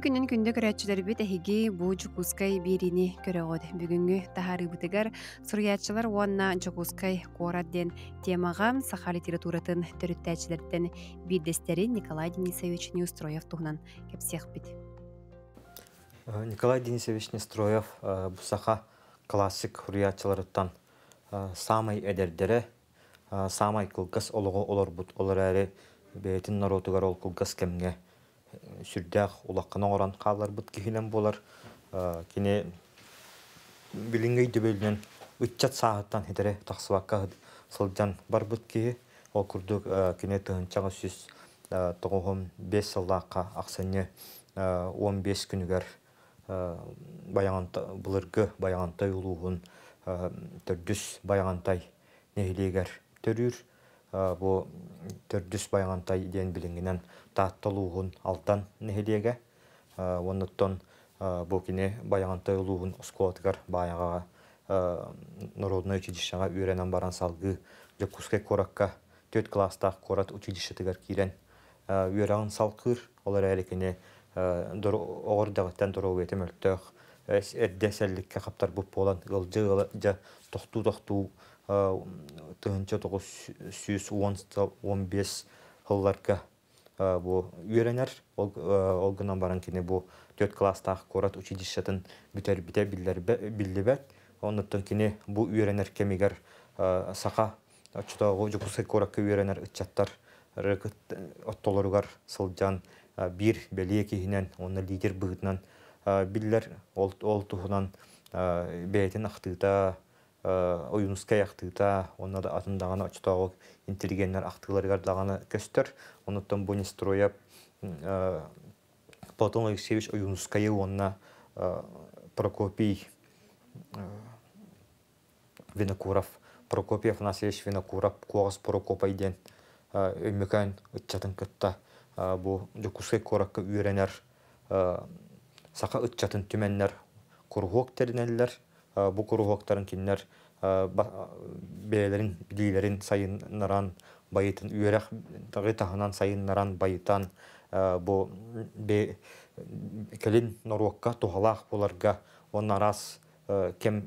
күнүн күндө көрөтчүлөрбүт эһиги бу жукускай бирини көрөгөт бүгүнгү тахарыбытыгар сургаатчылар уонна жукускай куорат ден темага саха литературатын төрүттээчилерден бирдестери николай денисович неустроев туһунан кепсехпит э, николай денисович нестроев э, бу саха классик сургаатчыларыттан самый э, эдердере самай кылгас олого олорбут олор эри беэтин ол кылгас кемге сүрдәк улаккына оран қалар бут кихилен болар. Э, кине билингей дөбөлнөн үтчат сааттан хедере тахсыбакка сылдан бар бут кейі ол курдук э, кине тыгынчага сүз э, тұғығым 5 сылдаққа аксыны 15 күнігер баянта баяғантай баянтай түрдіс баяғантай негелегер нехилигер бу төрдүс байгантай диэн билиңинен таттылуғын алтан нэһилиэгэ оннуттон бу кини баягантай улуугун скотыгар баягага народное училищега үйренен баран салғы салгы жокуске коракка төт класстах корат училищетыгар кирен үйрен салкыр олар элекини огор дагыттан дорообетем өлтөх эддеселликке қаптар буп болан ылжы ылжа тохтуу тохтуу тыһынча тоғыз сүз он бес хылларка бу үйренер ол гынан барын кини бу төрт класстах корат училищатын бүтер бите биллибет оннуттан кини бу үйренер кемигер сақа очтогу жукусай коракка үйренер сылжан бир белие кихинен оны лидер быгытынан биллер ол ол тухунан уюнускай э, ахтыта, да атындағаны очтоғы интеллигеннер ахтылар гардағаны көстер, оннаттан бұны строя э, Платон Алексеевич уюнускайы онна э, Прокопий Винокуров, Прокопий Афанасьевич Винокуров, Куағыз Прокопайден өмекән ытчатын күтті, бұл жүкуске коракка үйренер, сақа ытчатын түменнер, құрғуқ терінелілер, бу курулоктарын киннер дейлерін билилерин сайыннаран байытын үөрэх тагы таханан сайыннаран байытан бу келин норуокка тухалаах арас кем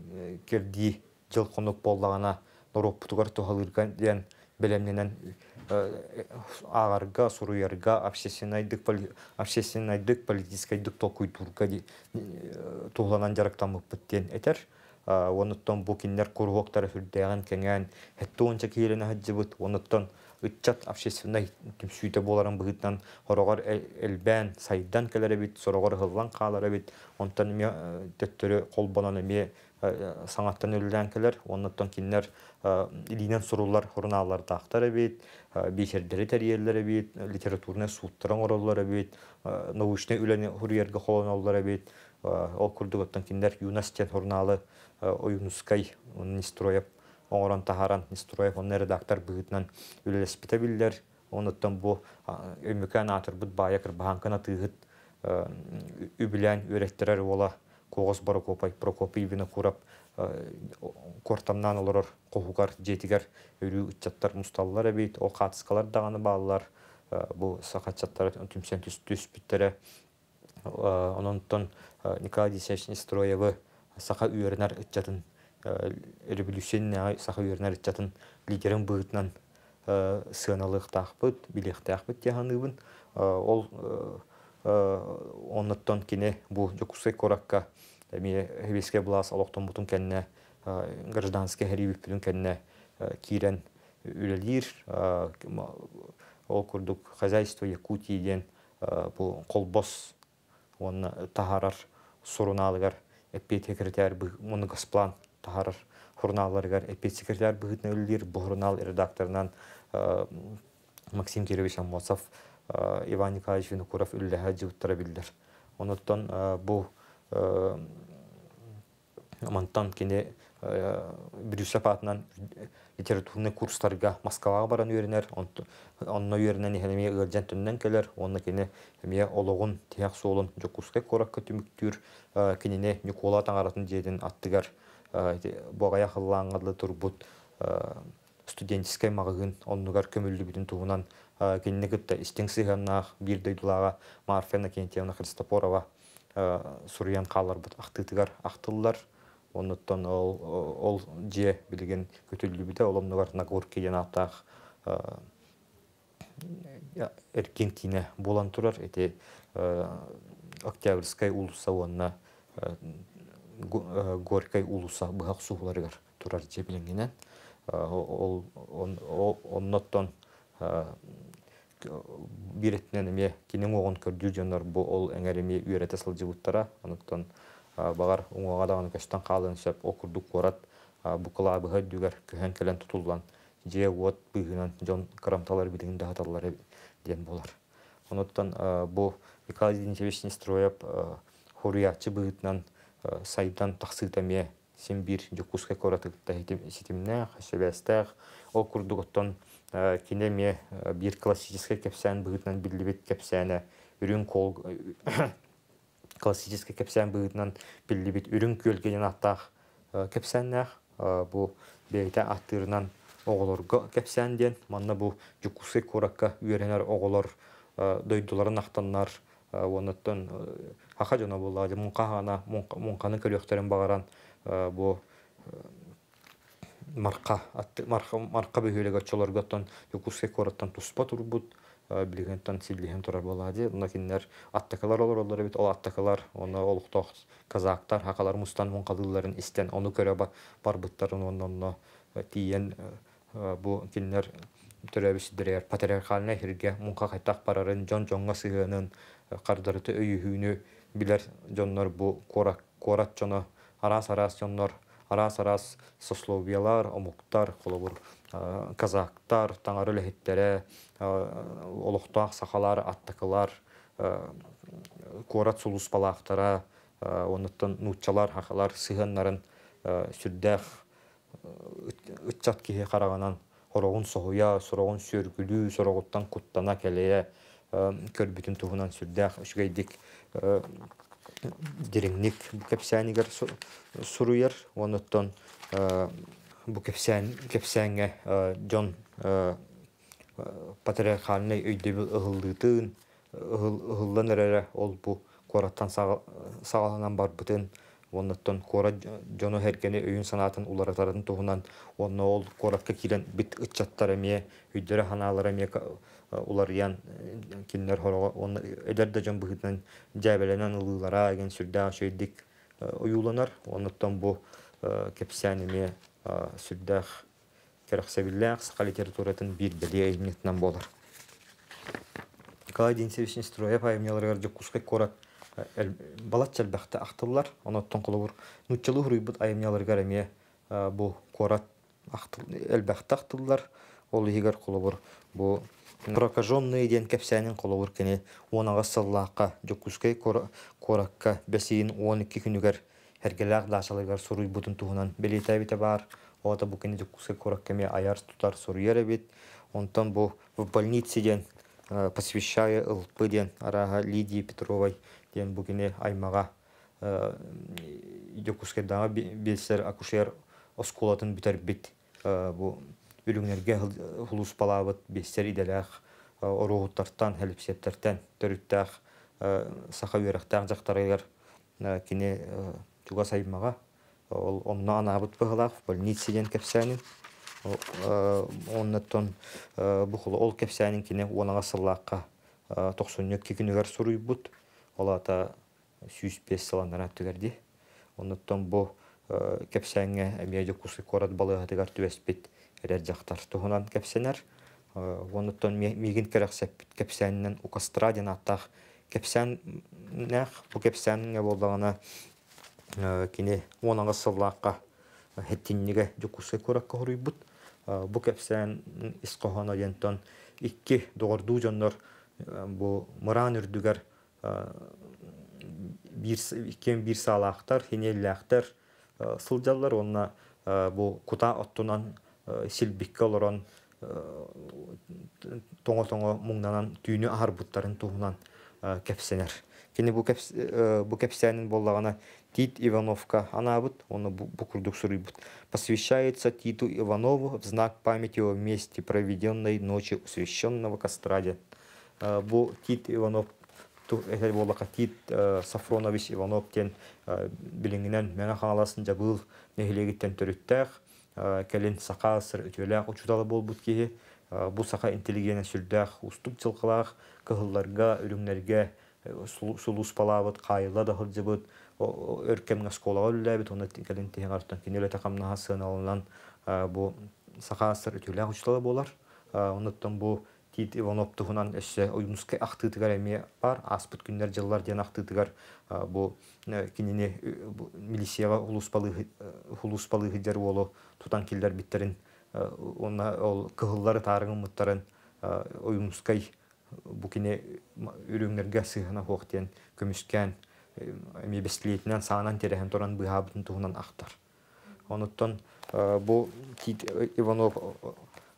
келді жыл болдағана боллагана норуоппутугар тухалырга ағарға э, сұруярға общественайдык общественайдык политискайдык толкуйтурга э, тууланан жарактамык биттен этер э, онуттан бу киннер курвоктар хүрдэган кеңен хетте онча киелене хаджыбыт онуттан ытчат общественный сүйтэ боларын быгытнан хорогор элбен сайдан келере бит сорогор хыллан каалара бит онтан эме төттөрү колбонон эме Э, саңаттан өліләңкілер, оннаттан киннер илинен э, сұрулар хұрналар тақтары бейт, э, бейхердері тәрелері бейт, литературны суыттыран оралары бейт, научны үләне хұрыерге қолан олары бейт, ол күрдігіттен киннер юнастен хұрналы ойынускай нестроеп, оңоран тахаран нестроеп, онны редактор бұғытынан үлелеспіті білдер, оннаттан бұл өмікән атыр когос барокопай прокопиевина курап э, кортамнан олорор кохугар жетигер үрүү ытчаттар мусталлар эбит о катыскалар даганы баалар э, бу сакатчаттар түмсен түс түс биттере э, ононтон николай десевич нестроевы саха үйөрнер ытчатын революционный саха үйөрнер ытчатын лидерин быытынан сыаналыктаахпыт билехтеахпыт тиаханыбын ол онноттон кине бу жокусай коракка ми хибиске булас алоқтон бутун кенне гражданский хәриб бүтүн кенне кирен үлелир ол курдук хозяйство якутииден бу колбос онна тахарар суруналыгар эппет секретарь муну госплан тахарар хурналарыгар эппет секретарь быгытна үлелир бухурнал редакторынан Максим Кирович Амосов Иван Николаевич Винокуров үлләһә диуттыра билдер. Онуттан бу амантан кене э, Брюссель э, литературный курстарга Москваға баран үйренер, онна үйренен ехенеме ғырден түннен келер, онна кені ме олығын тияқ солын жокуске коракка түміктүр, э, кеніне Никола таңаратын деден аттыгар боғая қыллаңғадлы тұрбут студентскай мағығын оннығар көмілді бүтін туғынан кеніне күтті істің сыйғаннақ бір дойдылаға Марфена Кентьевна Христопорова сұрыян қалар бұт ақтытығар ақтылылар оннуттан ол ол же билеген көтүлүбүдө оломнугар нагур киен аптаах эркин Аргентина булан турар эти октябрьская улуса уонна горькой улуса быхак бар турар же билингенен ол онноттон биретнен эме кинең огон көрдүү жонор бу ол эңерими үйрете сылжыбыттара онуттан бағар уңаладаган каштан қалын шап оқырдық қорат букла быһа дүгәр көһән келен тутуллан же вот быһынан жон крамталар билин даталлар ден болар оноттан бу Микалдин Чевични строяп хуриячы быһытнан сайдан тахсытаме сен бир жокуска коратып тахитим ситимне хашебестах окурдуготтон кинеме бир классический кепсән быһытнан биллибет кепсәне үрүн кол классический кепсен быытынан білді бет көлгенен аттаах э, аттақ э, бу бейте аттырынан оголорго кепсен диен манна бұл жукусы куракка үйренер оголор э, дойдуларын актаннар оннаттан хаха жана буллажы мунка хана мунканы көлөктөрүн багаран бу марқа марка марка бөһүлөгө чолорготтон жукусы кураттан туспа бұл Э, билген тон сиблиген тура болады но киннер аттакалар олар олар бит ол аттакалар оны олуктох казактар хакалар мустан мункалыларын истен оны көрө бар буттарын э, тиен э, бу киннер төрөбүсдирер патриархальный хирге мунка кайтак барарын жон жонго сыгынын кардырыты өйүхүүнү билер жоннор бу корат жоно арас арас жоннор арас арас сословиялар омуктар холобур казактар таңары лехиттере Э, Олықтақ сақалар аттакылар э, көрат сулуспалаахтара балақтыра, э, онытын нутчалар хақалар сыйғаннарын сүрдәх ытчат кейі қарағанан хорогун соһуя сорогун сөргүлүү сорогуттан куттана келее көрбүтүн туһунан сүрдәх үшгейдик дириңник кепсәнигер суруер онытон бу жон патриархальный өйдөбүл ыһыллыытыын ыһыллан эрэрэ ол бу куораттан сагаланан барбытын оннаттон куора жоно хергени өйүн санаатын уларатарын туһунан онно ол куоратка килен бит ытчаттар эмие үйдөрө ханаалар эмие уларыян кинилер хорого он элер да жон быхытынан жаабеленен ылыылара эген сүрдаа сөйдик уюланар оннаттон бу кепсян эмие сүрдээх керахсабиллах сақа литературатын бир билия илмнетнан болар. Николай Денисович Нестроя паймнеларгар жеккускай корат э, балат чалбақты актылар оноттон қолығыр. Нутчалу хруйбыт аймнеларгар әме э, бу корат әлбақты ақтылар, ол егер қолығыр. бу прокаженные ден кәпсәнен қолығыр кені, онаға саллаққа жеккускай коракка бәсейін 12 күнігер әргелақ дашалығар сұруй бұтын туғынан білетәбеті бар. Ота бу кенде кусы кураккеме аяр тутар суруер бит. Онтан бу в больнице ден э, посвящая ылпы ден араға Лидии Петровой ден бүгіне аймаға э, декуске дағы белсер акушер оскулатын бүтер бит э, бу үлүңнерге хулус палабыт бестер иделях оругуттартан хелипсептертен төрүттах сақа үйрөктах жактарыгар кине тугас аймага ол онна анаабыт быһылаах в больнице ден кэпсээнин э, оннаттон э, бухула ол кэпсээнин кине уонага сыллаакка э, тохсунньык кикинүгэр суруйбут олата сүүс пес сыланнара түгерди оннаттон бу кэпсээңе эмиэди кусы корат балыгатыгар түбэспит эрэр жактар туһунан кэпсэнер оннаттон мигин кэрэхсэппит кэпсээнинен укастра ден аттаах кэпсээннээх бу кэпсээнге болдагана Э, кине сылаққа сыллааққа э, хеттинниге жукуске көрөккө хоруйбут э, бу кепсен искохоно жентон икки догордуу жоннор бу мыран үрдүгер кем бир саалаактар хинеллеактар сылжаллар онна бу кута оттунан силбикке олорон тоңо тоңо муңнанан түйүнү ахарбуттарын туунан кепсенер Кені бұл кәпсәнін э, боллағана Тит Ивановка анабыт, оны бұл сұрып бұд. Посвящается Титу Иванову в знак памяти о месте проведенной ночи усвященного костраде. Э, бұл Тит Иванов әтер боллақа Тит э, Сафронович Иванов тен біліңінен мәне қаналасын жабыл нәхілегіттен түріттәқ, кәлін сақа сыр өтеләқ ұчудалы бол бұд Бұл сақа интеллигенен сүрдәқ, ұстып жылқылақ, кығылларға, үріңлерге, сулус палавыт кайла да хылжыбыт өркемге сколага үлләбит оны келин тиһен артын кинеле тақамнаха сыналынан бу сахасыр үтүлә хучлы болар онуттан бу тит иванов туһунан эссе уйнуске ахты тигәр эме бар аспыт күннәр жыллар ден ахты тигәр бу кинене милисияга улус палы улус палы хидер болу тутан килдер биттерин онна ол кыһыллары тарыгын муттарын уйнускай букине үрүңнерге сыыхына хуоктен көмүскән э, мебеслиетинен саанан терехен туран быһаабытын туһунан ахтар онуттон э, бу э, иванов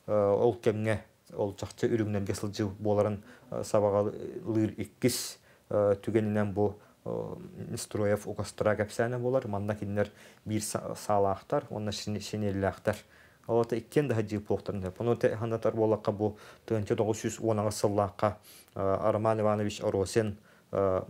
ол кемге ол чахчы үрүңнерге сылжы боларын сабагалыыр иккис түгенинен бу строев укастыра кепсәне болар манда киндер бир саалаахтар онна ақтар. Олата иккен да хаджи похтарында. Пону те ханатар болаққа бұл 1910-ға сыллаққа ә, Арман Иванович Оросен ә,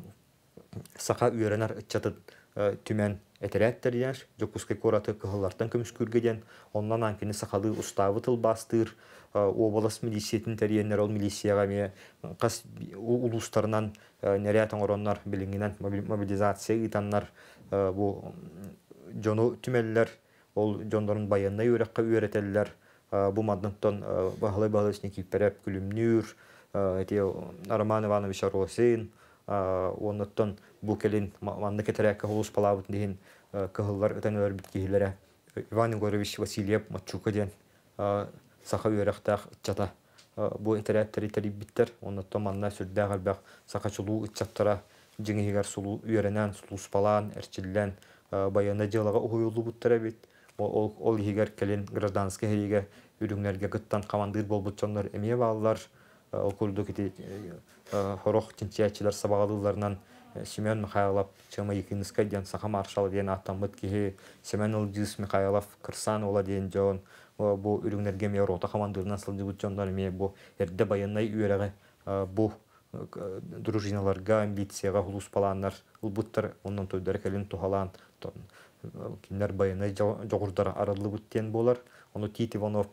сақа үйренер чатын ә, түмен әтерәттәрдер, жокуска кораты кыһыллартан көмүш күргеден, оннан анкини сахалы уставы тыл бастыр, обалас милисиятин тәрәйеннәр ол милисияга ме кас улустарынан нәрәт оңороннар билингенен мобилизация итаннар бу жону түмәлләр ол жондорун баянна үйрөккө үйрөтеллер ә, бу маднуттон ә, бахлы бахлысны киппереп күлүмнүр эти ә, Роман Иванович Росин онуттон бу келин манны кетерекке холус палабыт дейин кыһыллар өтөнөр биткилере Иван Егорович Васильев Матчука ден саха үйрөктөк чата бу интернеттери терибиттер онуттон манна сүрдөгөр бак сахачылуу ичаттара жиңигер сулуу үйрөнөн сулуспалан эрчиллен баяна жылага уюлубуттар бит ол егер келен гражданский хериге үрүңнерге кыттан командир болбутчоннор эмие баалар э, окулду кити э, хорох тинчиячилер сабагалууларынан э, Семен Михайлов, Чема Якинска ден Саха Маршал ден Атамбыт кихи, Семен Илдис Михайлов, Кырсан ола ден жоон, бу үрүңнерге ме рота командирынан сылды бутчондар ме бу эрде баяннай үйрәгә бу дружиналарга амбицияга хулус паланнар, ул буттар оннан тойдар келин тухалан кинер байына жогурдар араллыбыттен болар ону тит иванов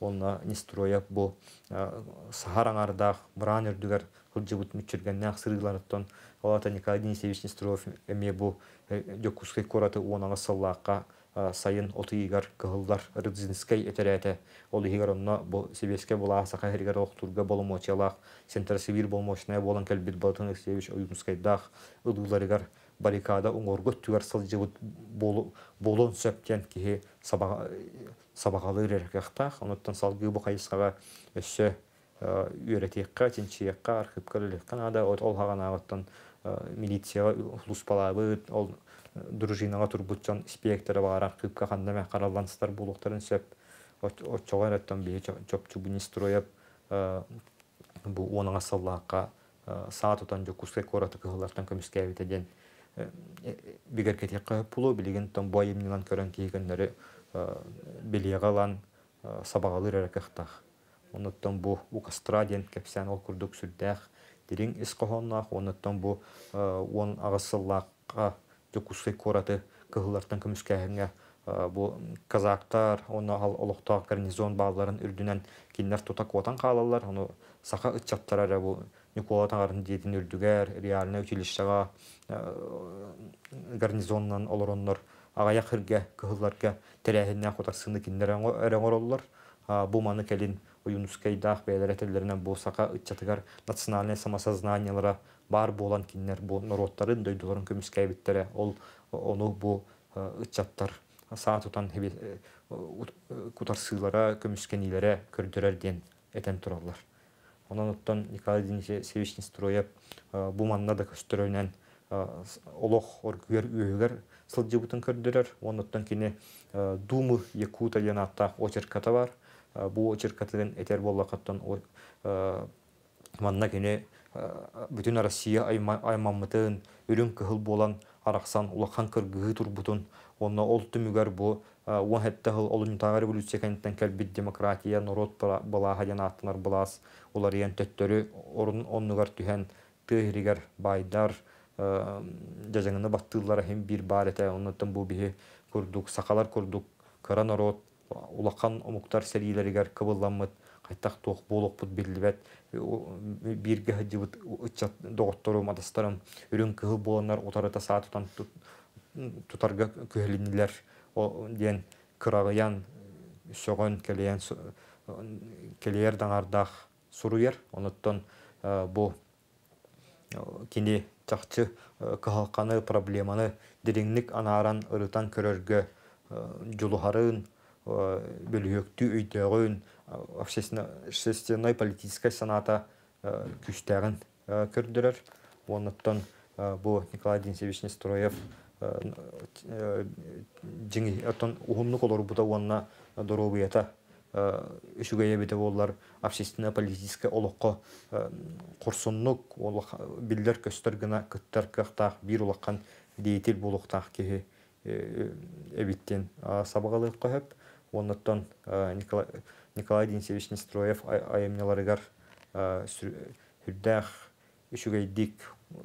онна нестроя бу сахараңардаах буран үрдүгер хылжыбыт мүчүргенне аксырыйланыттан олата николай денисович нестров эме бу жокуской э, кораты уонаңа саллаакка сайын отыйгар кыһыллар рыдзинскай этерете ол игер онно бу себеске була сака хергер охтурга боломочалаах центр сибирь болмочная болан келбит балтын алексеевич уюмскайдаах ылгыларыгар баррикада оңоргут түгәрсыл жыбыт болон сөптен киһи сабағалы иреркехтах онуттан салгы бу кайсага өссө үйрәтиекка тинчиекка архипкаллекка ада. ол хаганагаттан милицияга улус палабыт ол дружинага турбутчан спектр баар архипка хандаме каралланстар булуктарын сөп отчога реттен бие чопчу буни строеп бу оныңа саллаакка саат утан жокуске кораты кыһылартан көмүскәбитеден Э, бигер кетиққа пулу билигин том бой имнилан көрөн кийгеннери э, билиега лан э, сабагалыр эрекехтах бу кепсен ол курдук сүрдэх дирин ис кохоннах онуттан бу он агасыллакка жукусы кораты кыһыллартан көмүскэһиңе бу казактар оны ал олохтоох гарнизон бааларын үрдінен киннер тутак отан оны сақа саха ытчаттар Николатағарын дейтін үрдігер, реальный училищаға ә, гарнизоннан олороннор ағая қырге кыһылларга тәрәһиннән хотасыны киннәрен ороллар. Бу маны келин уюнускайдах бәйләрәтелләренә булсака ытчатыгар национальный самосознаниелара бар болан киннер бу народтарын дойдуларын көмискәйбиттере ол оны бу ә, ытчаттар саат утан ә, кутарсылара көмискениләре көрдөрәр этен онон оттон николай денисевич нестроев бу манна да көстөрөнөн олох оргүер үйөгөр сылдьыбытын көрдүрөр онуттан кини думы якута деген атта очерката бар Бұл очеркатыден этер боллакаттан манна кене бүтүн россия аймаммытын үрүн кыһыл болан арақсан улахан тур турбутун онно ол мүгер бу он хетте хыл олунтага революция кенттен келбит демократия норот балаха янатынар булас улар ен төттөрү орун оннугар түһен тыһиригер байдар жажаңына баттыллар хем бир эте оннотон бу биһи курдук сакалар курдук кара народ улахан омуктар селилеригер кыбылланмыт хайтах тох болохпут биллибет э, э, бирге хадивут ычат доготтору мадастарым үрүн кыһыл буоланнар утарыта саа тұтарға тутарга күһэлинилер диэн кырагыян сөгөн келиен ардақ э, даңардах суруер онуттон бу кене чахчы кыһалканы проблеманы дириңник анааран ырытан көрөргө жулухарын бөлүөктүү өйдөөгүн общественной э, политической саната э, күштерін э, көрдірер. Оныттан бұл Николай Денисевич Нестроев жеңи отон ухумлук олор онына уанна доробуята үшүгөйе бите боллар политической политическая олокко курсуннук олох көстіргіна көстөр гына бір олыққан бир улаккан кеғе әбеттен сабығалық эбиттен сабагалыып Николай николай Николай Денисевич Нестроев айымнеларыгар э, хүрдәх дик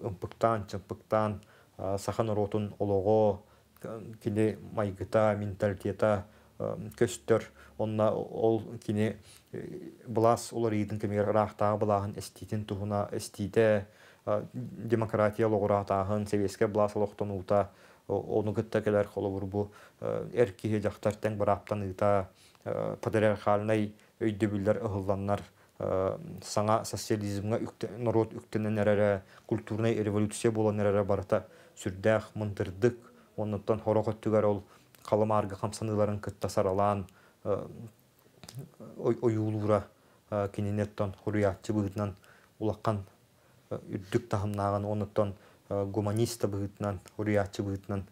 ұмпықтан, чымпыктан э, сахан ротун олого кине майгыта менталитета э, көстөр онна ол Кини блас олар идин кемер рахта бұлағын иститин тұғына, истите демократия Хан, севеске блас лохтон ута онугытта келер холовур бу эркихи жактартен бараптан ыта патриархальный өйдөбүллер ыһылланнар саңа социализмга народ үктенен эрэре культурный революция болан эрэре барата сүрдэх мындырдык онуттан хорох өттүгөр ол қалым камсаныларын кытта саралаан оюулуура кининеттон хуруяатчы быытынан улаккан үрдүк тахымнааган гуманиста быһытынан уруяатчы быһытынан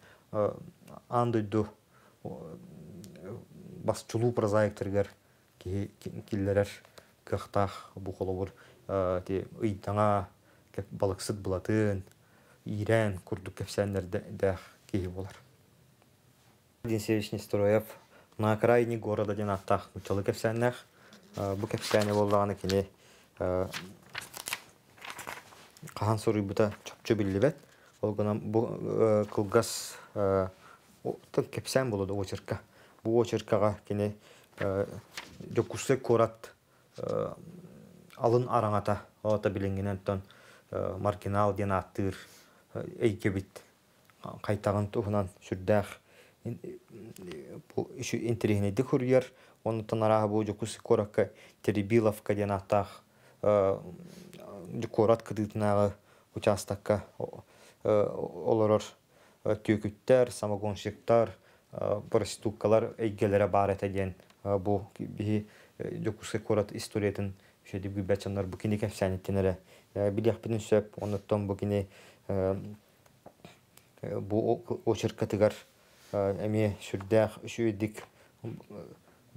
аан дойду басчулуу прозаиктергер киллерер кыахтаах бухолобур те ыйтаңа балыксыт булатын ирен курдук кепсәннердәх кейі болар Денисевич Нестроев на окраине города аттақ учалы кепсәннәх бу көпсәне болдағаны кене кахан суруйбута чопчу биллибет олгунам бу кылгас кепсен очерка бу очеркага кине алын араңата олата тон маргинал диэн эйкебит кайтагын тухунан бу онутан бу корот кыдытынагы участокка олорор көкүттер самогонщиктар проституткалар эйгелере бар эте диэн бу бии жокуска корот историятын үшеди бүйбәчаннар бу кини кәпсәнеттенере билях бинин сөп онуттон бу кини бу очерка тыгар эми сүрдэх үшүйдик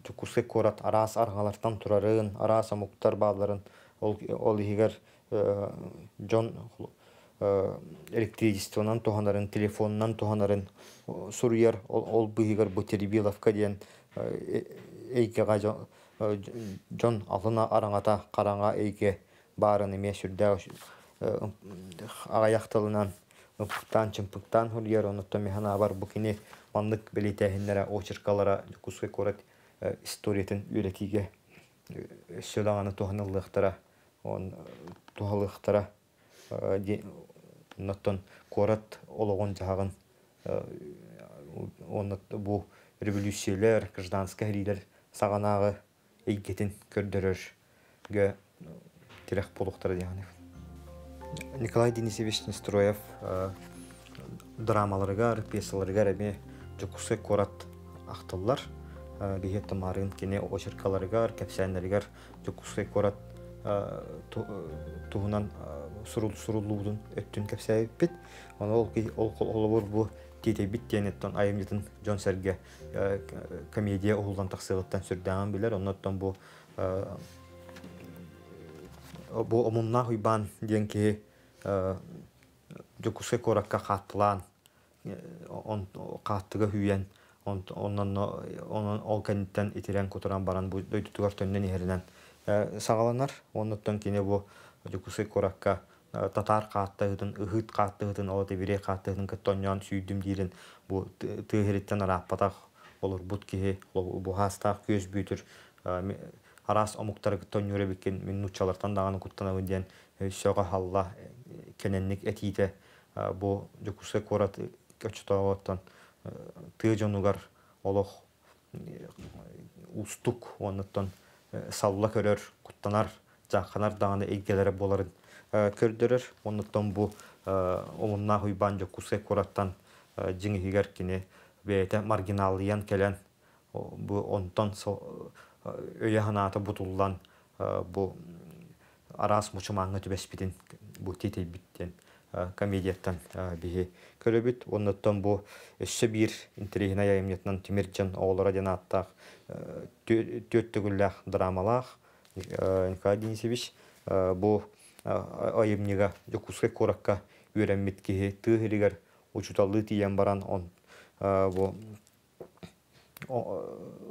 жокуска корат араас аргалартан турарын араас амуктар бааларын ол ол игер жон электричествонан тоһанарын телефоннан тоһанарын Сурьер, ол быһыгар бутерибиловка диэн эйкеға жон алына араңата қараңа эйке барын эме сүрдә агаяқтылынан ымпыктан чымпыктан хурьер онутто механа бар букини маннык белитәһиннәрә очеркалара кускай корат историятын үлетиге он э, тухалыхтара э, натон корат ологон жагын э, он бу революциялар гражданская ридер саганагы эйгетин көрдөрөр ге тирек болуктар дегенев Николай Денисович Нестроев драмаларга, пьесаларга реме жокусы корат ахтыллар. Бигетті марын кене очеркаларга, кәпсәнләргә жокусы корат туһунан сурул сурулуудун өттүн кепсәйпит оны ол ол олобор бу тете бит тенеттон айымдытын жон серге э, э, комедия уулдан таксылыктан сүрдәгән билер оннан бу э, бу омунна хуйбан диен ки жокуске коракка каттылан каттыга үйен оннан ол кенттен итирен кутуран баран бу дөйтүтүгөр төннөн иһеринен Э, сағаланар оннуттан кине бу жүкүсү коракка э, татар кааттыгытын ыхыт кааттыгытын олоты бире кааттыгытын кыттоньон сүйдүм дирин бу тыыхириттен араппатах олор бут киһи бухаастаах көз бүтүр э, араас омуктар кыттоньюре биккен минутчалартан даганы куттана диэн сёга халла кененник этиите бу жүкүсү корат көчтооготтон тыы жонугар олох устук оннуттон Э, салла көрөр, куттанар, жақанар дааны эгделери боларын э, көрдөрөр. Оннуттан бу омунна э, хуйбан жок кусе кораттан жиңи кини бейте маргиналыян келен бу онтон өйе ханаты бутуллан бу арас мучумаңы түбеспитин бу тетей биттен комедиятан биһи көлөбүт оннуттан бу өссө биир интерегина яйымнетнан тимирджан оолора дена аттаах э, төттөгүллээх драмалаах э, николай денисович э, бу айымнига жокуске коракка үөрэммит киһи тыыһиригер тиян баран он бу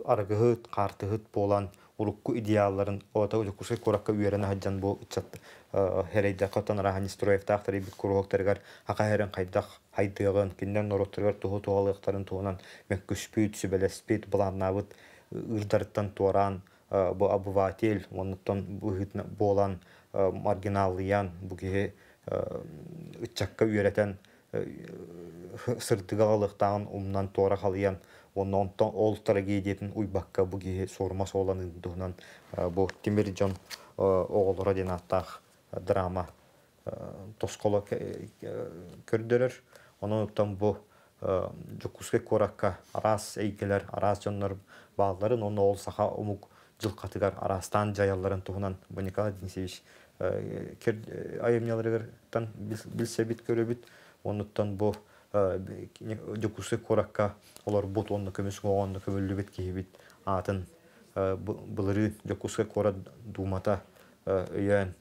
аргыһыт болан урукку идеалларын ота улукушка коракка үйерен хаджан бу ичат херейде катан рахани строевтахтар бит курохтаргар хака херен кайдах хайдыгын кинден нороттаргар туху туалыктарын туунан меккүшпүй түсүбелеспит буланнабыт ырдартан туаран бу обыватель онуттан болан маргиналыян бугихи ычакка үйрөтен сырдыгалыктагын умнан тора халыян оннонтон ол трагедиятын уйбакка буги сурма соланын дунан э, бу тимир жон э, оголора ден аттаах э, драма тоскола көрдөрөр онуттан бу жукуске коракка арас эйгелер арас жоннор бааларын ону ол саха умук жылкатыгар арастан жаялларын туһунан бу николай денисович айымняларыгартан билсебит көрөбүт онуттан бу Э, дюкусы коракка олар бут онны көмес оғанны көмілі бет кейбіт атын э, бұлыры дюкусы кора думата э, үйен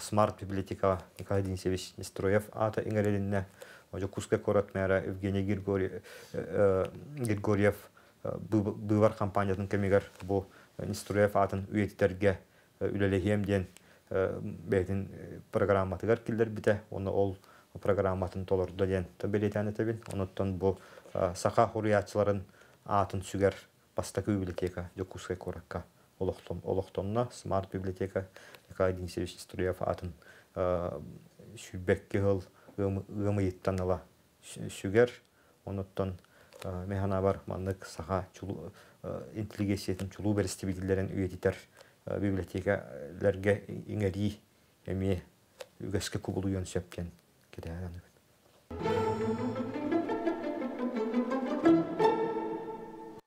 смарт библиотека Николай Денисевич Нестроев ата иңерелінне дюкусы корат мәрі Евгений Григорьев бывар компаниятын көмегер бұл Нестроев атын үйеттерге үлелехем ден бәйтін программатығар келдер біте оны ол программатын толор долен тобелетяны тебил онуттан бу саха хуриятчыларын атын сүгер бастакы библиотека декускай коракка олохтонна смарт библиотека Николай Денисович Струев атын сүбекке гыл ымыйттан ала сүгер онуттан механа бар маннык саха интеллигенциятын чулуу беристи билгилерин үйетитер библиотекалерге иңери эми үгөскө кубулуйон сөпкен 对呀。